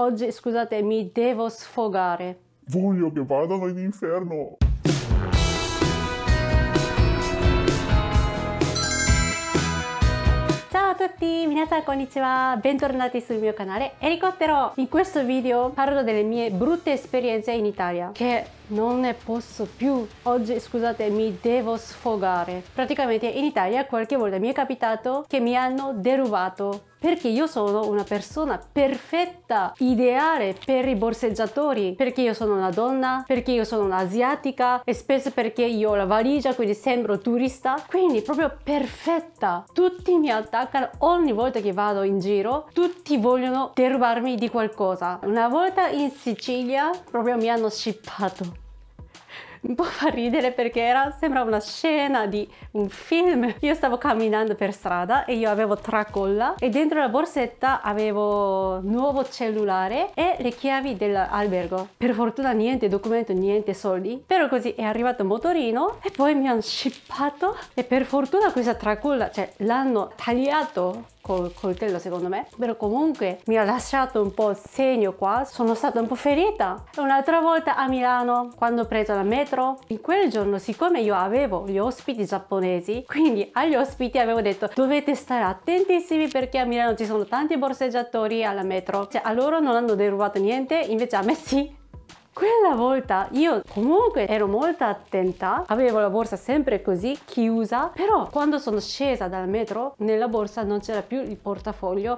Oggi, scusate, mi devo sfogare. Voglio che vadano in inferno. Ciao a tutti, minasan konnichiwa, bentornati sul mio canale Elicottero. In questo video parlo delle mie brutte esperienze in Italia, che non ne posso più. Oggi, scusate, mi devo sfogare. Praticamente in Italia qualche volta mi è capitato che mi hanno derubato perché io sono una persona perfetta, ideale per i borseggiatori, perché io sono una donna, perché io sono un'asiatica e spesso perché io ho la valigia, quindi sembro turista, quindi proprio perfetta. Tutti mi attaccano ogni volta che vado in giro, tutti vogliono derubarmi di qualcosa. Una volta in Sicilia proprio mi hanno scippato un po' fa ridere perché era, sembra una scena di un film. Io stavo camminando per strada e io avevo tracolla e dentro la borsetta avevo nuovo cellulare e le chiavi dell'albergo. Per fortuna niente documento, niente soldi. Però così è arrivato il motorino e poi mi hanno scippato e per fortuna questa tracolla, cioè l'hanno tagliato col coltello secondo me però comunque mi ha lasciato un po' segno qua sono stata un po' ferita un'altra volta a Milano quando ho preso la metro in quel giorno siccome io avevo gli ospiti giapponesi quindi agli ospiti avevo detto dovete stare attentissimi perché a Milano ci sono tanti borseggiatori alla metro cioè a loro non hanno derubato niente invece a me sì quella volta io comunque ero molto attenta, avevo la borsa sempre così chiusa, però quando sono scesa dal metro nella borsa non c'era più il portafoglio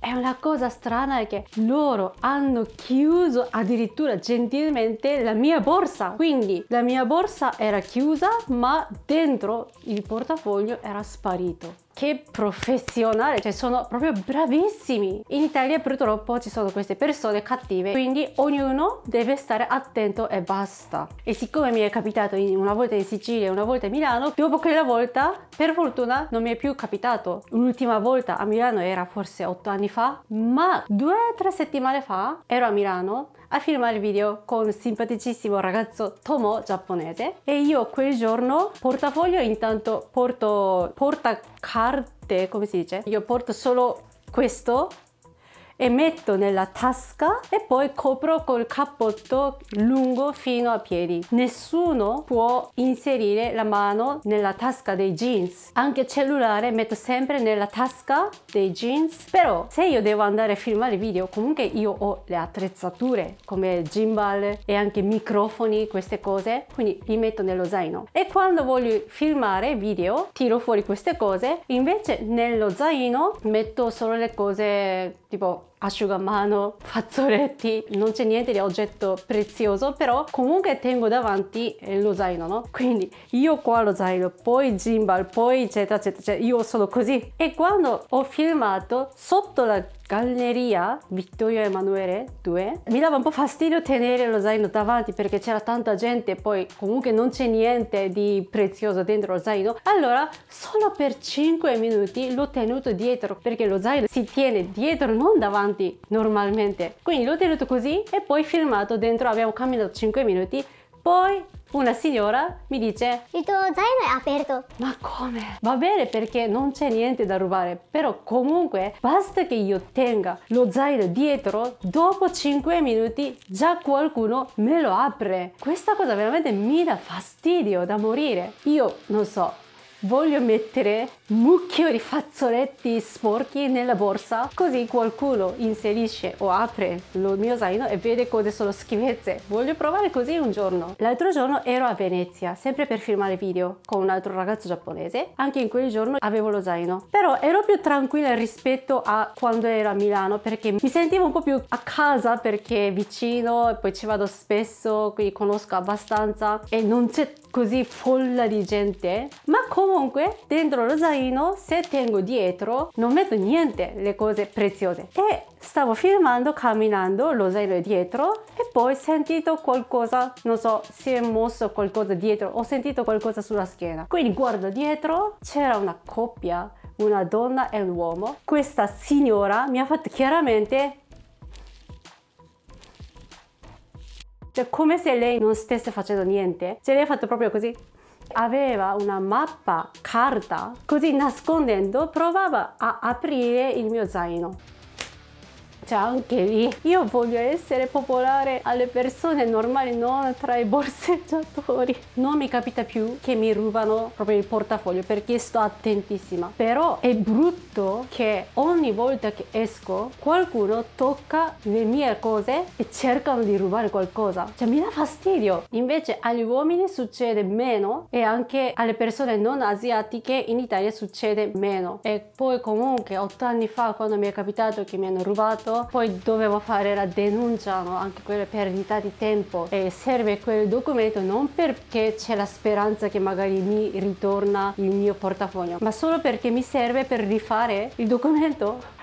è una cosa strana è che loro hanno chiuso addirittura gentilmente la mia borsa. Quindi la mia borsa era chiusa ma dentro il portafoglio era sparito che professionale, cioè sono proprio bravissimi. In Italia purtroppo ci sono queste persone cattive, quindi ognuno deve stare attento e basta. E siccome mi è capitato una volta in Sicilia e una volta a Milano, dopo quella volta, per fortuna, non mi è più capitato. L'ultima volta a Milano era forse otto anni fa, ma due o tre settimane fa ero a Milano a filmare il video con un simpaticissimo ragazzo Tomo giapponese e io quel giorno portafoglio intanto porto porta carte come si dice io porto solo questo e metto nella tasca e poi copro col cappotto lungo fino a piedi. Nessuno può inserire la mano nella tasca dei jeans. Anche il cellulare metto sempre nella tasca dei jeans. Però se io devo andare a filmare video, comunque io ho le attrezzature come gimbal e anche microfoni, queste cose, quindi li metto nello zaino. E quando voglio filmare video, tiro fuori queste cose, invece nello zaino metto solo le cose tipo asciugamano, fazzoletti, non c'è niente di oggetto prezioso, però comunque tengo davanti eh, lo zaino, no? Quindi io qua lo zaino, poi gimbal, poi eccetera eccetera, cioè io sono così. E quando ho filmato sotto la Galleria Vittorio Emanuele 2 mi dava un po' fastidio tenere lo zaino davanti perché c'era tanta gente poi comunque non c'è niente di prezioso dentro lo zaino allora solo per 5 minuti l'ho tenuto dietro perché lo zaino si tiene dietro non davanti normalmente quindi l'ho tenuto così e poi filmato dentro abbiamo camminato 5 minuti poi una signora mi dice Il tuo zaino è aperto Ma come? Va bene perché non c'è niente da rubare Però comunque basta che io tenga lo zaino dietro Dopo 5 minuti già qualcuno me lo apre Questa cosa veramente mi dà fastidio da morire Io non so Voglio mettere mucchio di fazzoletti sporchi nella borsa così qualcuno inserisce o apre il mio zaino e vede cosa sono schifezze. Voglio provare così un giorno. L'altro giorno ero a Venezia, sempre per filmare video con un altro ragazzo giapponese. Anche in quel giorno avevo lo zaino. Però ero più tranquilla rispetto a quando ero a Milano perché mi sentivo un po' più a casa perché vicino e poi ci vado spesso, quindi conosco abbastanza e non c'è così folla di gente. Ma con comunque dentro lo zaino se tengo dietro non metto niente le cose preziose e stavo filmando camminando lo zaino dietro e poi ho sentito qualcosa non so si è mosso qualcosa dietro ho sentito qualcosa sulla schiena quindi guardo dietro c'era una coppia una donna e un uomo questa signora mi ha fatto chiaramente cioè come se lei non stesse facendo niente. Cioè lei ha fatto proprio così aveva una mappa carta, così nascondendo provava a aprire il mio zaino c'è anche lì. Io voglio essere popolare alle persone normali, non tra i borseggiatori. Non mi capita più che mi rubano proprio il portafoglio perché sto attentissima. Però è brutto che ogni volta che esco qualcuno tocca le mie cose e cercano di rubare qualcosa. Cioè mi dà fastidio. Invece agli uomini succede meno e anche alle persone non asiatiche in Italia succede meno. E poi comunque 8 anni fa quando mi è capitato che mi hanno rubato poi dovevo fare la denuncia, no? anche quella perdita di tempo e serve quel documento non perché c'è la speranza che magari mi ritorna il mio portafoglio, ma solo perché mi serve per rifare il documento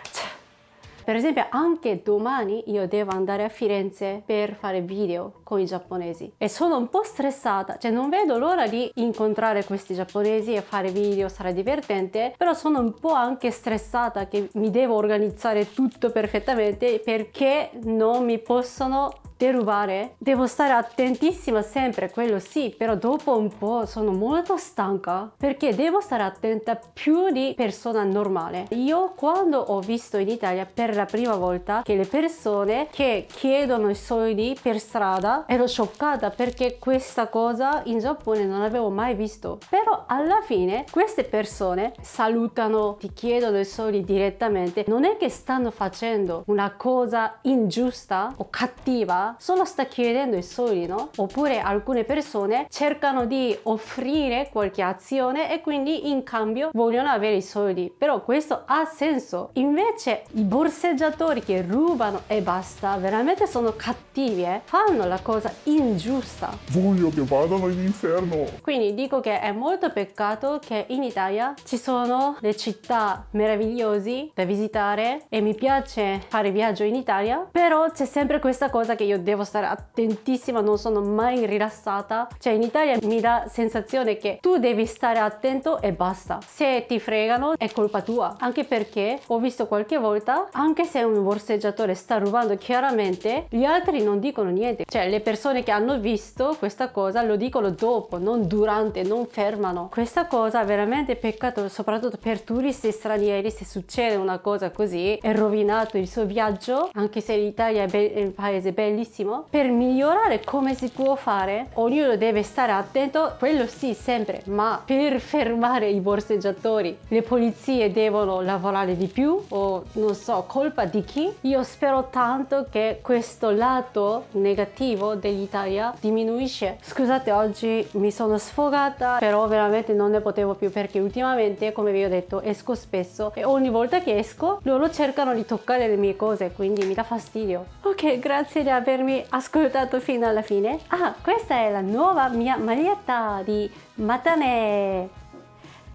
per esempio anche domani io devo andare a Firenze per fare video con i giapponesi e sono un po' stressata, cioè non vedo l'ora di incontrare questi giapponesi e fare video, sarà divertente, però sono un po' anche stressata che mi devo organizzare tutto perfettamente perché non mi possono derubare. Devo stare attentissima sempre, quello sì, però dopo un po' sono molto stanca perché devo stare attenta più di persona normale. Io quando ho visto in Italia per la prima volta che le persone che chiedono i soldi per strada ero scioccata perché questa cosa in Giappone non avevo mai visto. Però alla fine queste persone salutano, ti chiedono i soldi direttamente. Non è che stanno facendo una cosa ingiusta o cattiva solo sta chiedendo i soldi, no? Oppure alcune persone cercano di offrire qualche azione e quindi in cambio vogliono avere i soldi. Però questo ha senso. Invece i borseggiatori che rubano e basta, veramente sono cattivi, eh? Fanno la cosa ingiusta. Voglio che vadano in inferno. Quindi dico che è molto peccato che in Italia ci sono le città meravigliose da visitare e mi piace fare viaggio in Italia, però c'è sempre questa cosa che io io devo stare attentissima, non sono mai rilassata. Cioè in Italia mi dà sensazione che tu devi stare attento e basta. Se ti fregano è colpa tua, anche perché ho visto qualche volta, anche se un borseggiatore sta rubando chiaramente, gli altri non dicono niente. Cioè le persone che hanno visto questa cosa lo dicono dopo, non durante, non fermano. Questa cosa veramente peccato, soprattutto per turisti stranieri, se succede una cosa così è rovinato il suo viaggio, anche se l'Italia è un paese bellissimo tantissimo per migliorare come si può fare ognuno deve stare attento quello sì sempre ma per fermare i borseggiatori le polizie devono lavorare di più o non so colpa di chi io spero tanto che questo lato negativo dell'Italia diminuisce scusate oggi mi sono sfogata però veramente non ne potevo più perché ultimamente come vi ho detto esco spesso e ogni volta che esco loro cercano di toccare le mie cose quindi mi dà fastidio ok grazie di aver avermi ascoltato fino alla fine. Ah, questa è la nuova mia maglietta di Matane!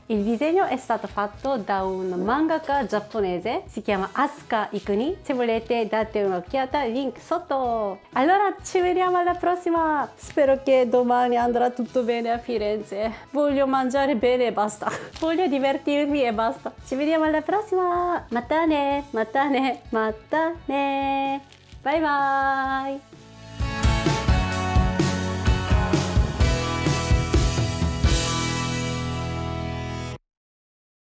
Il disegno è stato fatto da un mangaka giapponese, si chiama Asuka Ikuni. Se volete date un'occhiata, link sotto. Allora ci vediamo alla prossima! Spero che domani andrà tutto bene a Firenze. Voglio mangiare bene e basta. Voglio divertirmi e basta. Ci vediamo alla prossima! Matane! Matane! Matane! バイバーイ